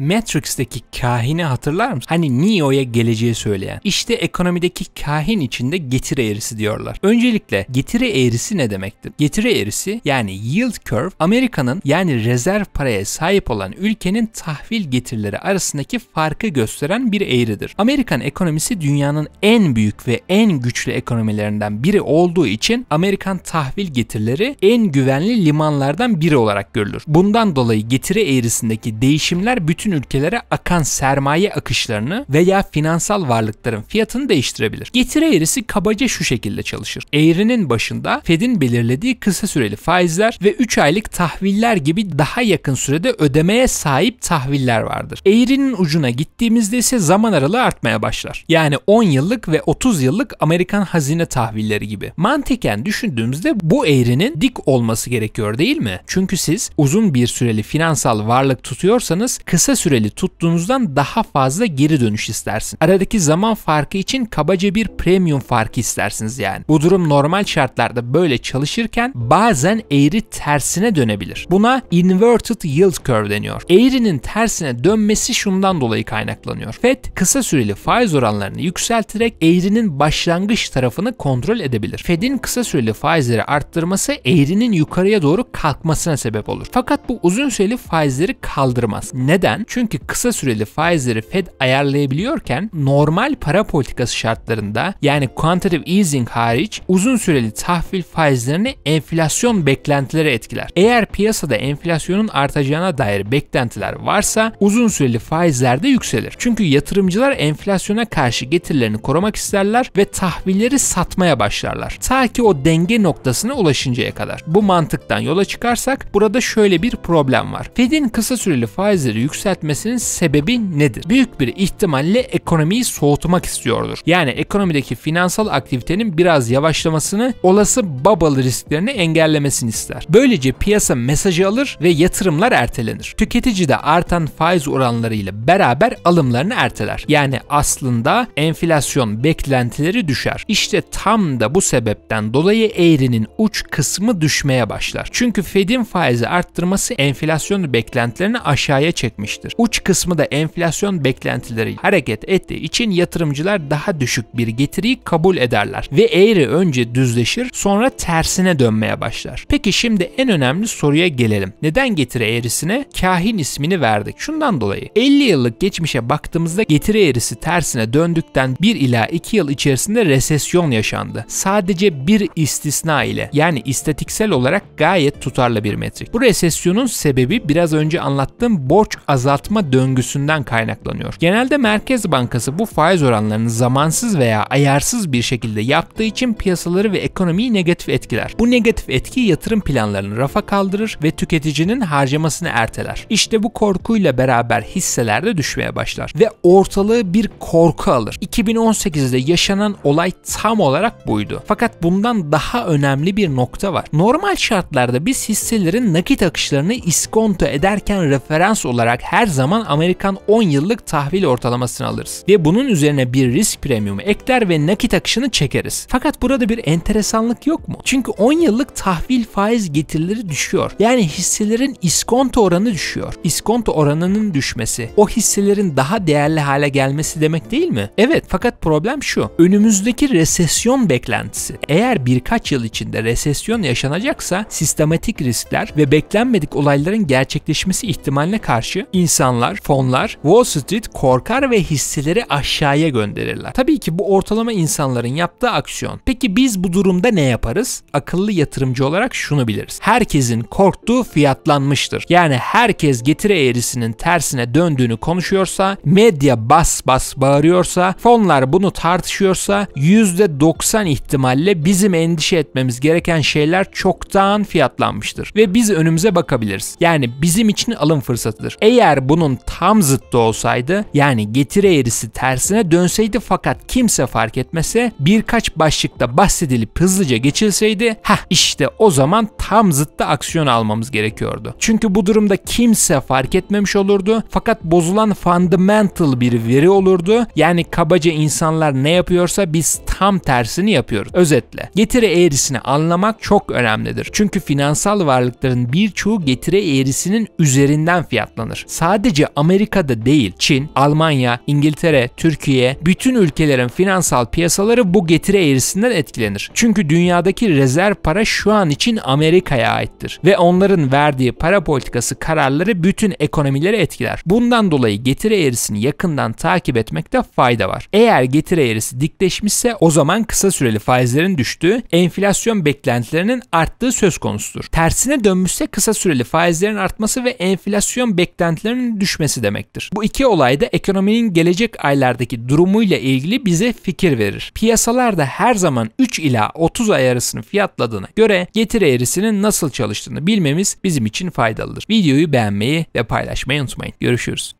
Matrix'teki kahini hatırlar mısın? Hani Neo'ya geleceği söyleyen. İşte ekonomideki kahin içinde getiri eğrisi diyorlar. Öncelikle getiri eğrisi ne demektir? Getiri eğrisi yani yield curve Amerika'nın yani rezerv paraya sahip olan ülkenin tahvil getirileri arasındaki farkı gösteren bir eğridir. Amerikan ekonomisi dünyanın en büyük ve en güçlü ekonomilerinden biri olduğu için Amerikan tahvil getirileri en güvenli limanlardan biri olarak görülür. Bundan dolayı getiri eğrisindeki değişimler bütün bütün ülkelere akan sermaye akışlarını veya finansal varlıkların fiyatını değiştirebilir. Getiri eğrisi kabaca şu şekilde çalışır. Eğrinin başında Fed'in belirlediği kısa süreli faizler ve 3 aylık tahviller gibi daha yakın sürede ödemeye sahip tahviller vardır. Eğrinin ucuna gittiğimizde ise zaman aralığı artmaya başlar. Yani 10 yıllık ve 30 yıllık Amerikan hazine tahvilleri gibi. Mantıken düşündüğümüzde bu eğrinin dik olması gerekiyor değil mi? Çünkü siz uzun bir süreli finansal varlık tutuyorsanız kısa süreli tuttuğunuzdan daha fazla geri dönüş istersin. Aradaki zaman farkı için kabaca bir premium farkı istersiniz yani. Bu durum normal şartlarda böyle çalışırken bazen eğri tersine dönebilir. Buna inverted yield curve deniyor. Eğrinin tersine dönmesi şundan dolayı kaynaklanıyor. FED kısa süreli faiz oranlarını yükselterek eğrinin başlangıç tarafını kontrol edebilir. FED'in kısa süreli faizleri arttırması eğrinin yukarıya doğru kalkmasına sebep olur. Fakat bu uzun süreli faizleri kaldırmaz. Neden? Neden? Çünkü kısa süreli faizleri Fed ayarlayabiliyorken normal para politikası şartlarında yani quantitative easing hariç uzun süreli tahvil faizlerini enflasyon beklentileri etkiler. Eğer piyasada enflasyonun artacağına dair beklentiler varsa uzun süreli faizler de yükselir. Çünkü yatırımcılar enflasyona karşı getirilerini korumak isterler ve tahvilleri satmaya başlarlar. Ta ki o denge noktasına ulaşıncaya kadar. Bu mantıktan yola çıkarsak burada şöyle bir problem var. Fed'in kısa süreli faizleri yüksel yükseltmesinin sebebi nedir? Büyük bir ihtimalle ekonomiyi soğutmak istiyordur. Yani ekonomideki finansal aktivitenin biraz yavaşlamasını, olası bubble risklerini engellemesini ister. Böylece piyasa mesajı alır ve yatırımlar ertelenir. Tüketici de artan faiz oranlarıyla beraber alımlarını erteler. Yani aslında enflasyon beklentileri düşer. İşte tam da bu sebepten dolayı eğrinin uç kısmı düşmeye başlar. Çünkü Fed'in faizi arttırması enflasyon beklentilerini aşağıya çekmiştir etmiştir. Uç kısmı da enflasyon beklentileri hareket ettiği için yatırımcılar daha düşük bir getiriyi kabul ederler ve eğri önce düzleşir sonra tersine dönmeye başlar. Peki şimdi en önemli soruya gelelim. Neden getiri eğrisine kahin ismini verdik? Şundan dolayı 50 yıllık geçmişe baktığımızda getiri eğrisi tersine döndükten 1 ila 2 yıl içerisinde resesyon yaşandı. Sadece bir istisna ile yani istatiksel olarak gayet tutarlı bir metrik. Bu resesyonun sebebi biraz önce anlattığım borç azalması azaltma döngüsünden kaynaklanıyor. Genelde Merkez Bankası bu faiz oranlarını zamansız veya ayarsız bir şekilde yaptığı için piyasaları ve ekonomiyi negatif etkiler. Bu negatif etki yatırım planlarını rafa kaldırır ve tüketicinin harcamasını erteler. İşte bu korkuyla beraber hisselerde düşmeye başlar ve ortalığı bir korku alır. 2018'de yaşanan olay tam olarak buydu. Fakat bundan daha önemli bir nokta var. Normal şartlarda biz hisselerin nakit akışlarını iskonto ederken referans olarak her her zaman Amerikan 10 yıllık tahvil ortalamasını alırız ve bunun üzerine bir risk premiumu ekler ve nakit akışını çekeriz. Fakat burada bir enteresanlık yok mu? Çünkü 10 yıllık tahvil faiz getirileri düşüyor. Yani hisselerin iskonto oranı düşüyor. İskonto oranının düşmesi o hisselerin daha değerli hale gelmesi demek değil mi? Evet fakat problem şu. Önümüzdeki resesyon beklentisi. Eğer birkaç yıl içinde resesyon yaşanacaksa sistematik riskler ve beklenmedik olayların gerçekleşmesi ihtimaline karşı insan insanlar, fonlar Wall Street korkar ve hisseleri aşağıya gönderirler. Tabii ki bu ortalama insanların yaptığı aksiyon. Peki biz bu durumda ne yaparız? Akıllı yatırımcı olarak şunu biliriz. Herkesin korktuğu fiyatlanmıştır. Yani herkes getiri eğrisinin tersine döndüğünü konuşuyorsa, medya bas bas bağırıyorsa, fonlar bunu tartışıyorsa %90 ihtimalle bizim endişe etmemiz gereken şeyler çoktan fiyatlanmıştır ve biz önümüze bakabiliriz. Yani bizim için alım fırsatıdır. Eğer bunun tam zıttı olsaydı yani getiri eğrisi tersine dönseydi fakat kimse fark etmese birkaç başlıkta bahsedilip hızlıca geçilseydi ha işte o zaman tam zıttı aksiyon almamız gerekiyordu. Çünkü bu durumda kimse fark etmemiş olurdu fakat bozulan fundamental bir veri olurdu. Yani kabaca insanlar ne yapıyorsa biz tam tersini yapıyoruz. Özetle getiri eğrisini anlamak çok önemlidir. Çünkü finansal varlıkların birçoğu getiri eğrisinin üzerinden fiyatlanır. Sadece sadece Amerika'da değil Çin, Almanya, İngiltere, Türkiye bütün ülkelerin finansal piyasaları bu getiri eğrisinden etkilenir. Çünkü dünyadaki rezerv para şu an için Amerika'ya aittir ve onların verdiği para politikası kararları bütün ekonomileri etkiler. Bundan dolayı getiri eğrisini yakından takip etmekte fayda var. Eğer getiri eğrisi dikleşmişse o zaman kısa süreli faizlerin düştüğü, enflasyon beklentilerinin arttığı söz konusudur. Tersine dönmüşse kısa süreli faizlerin artması ve enflasyon beklentilerinin enflasyonun düşmesi demektir. Bu iki olay da ekonominin gelecek aylardaki durumuyla ilgili bize fikir verir. Piyasalarda her zaman 3 ila 30 ay arasını fiyatladığına göre getiri eğrisinin nasıl çalıştığını bilmemiz bizim için faydalıdır. Videoyu beğenmeyi ve paylaşmayı unutmayın. Görüşürüz.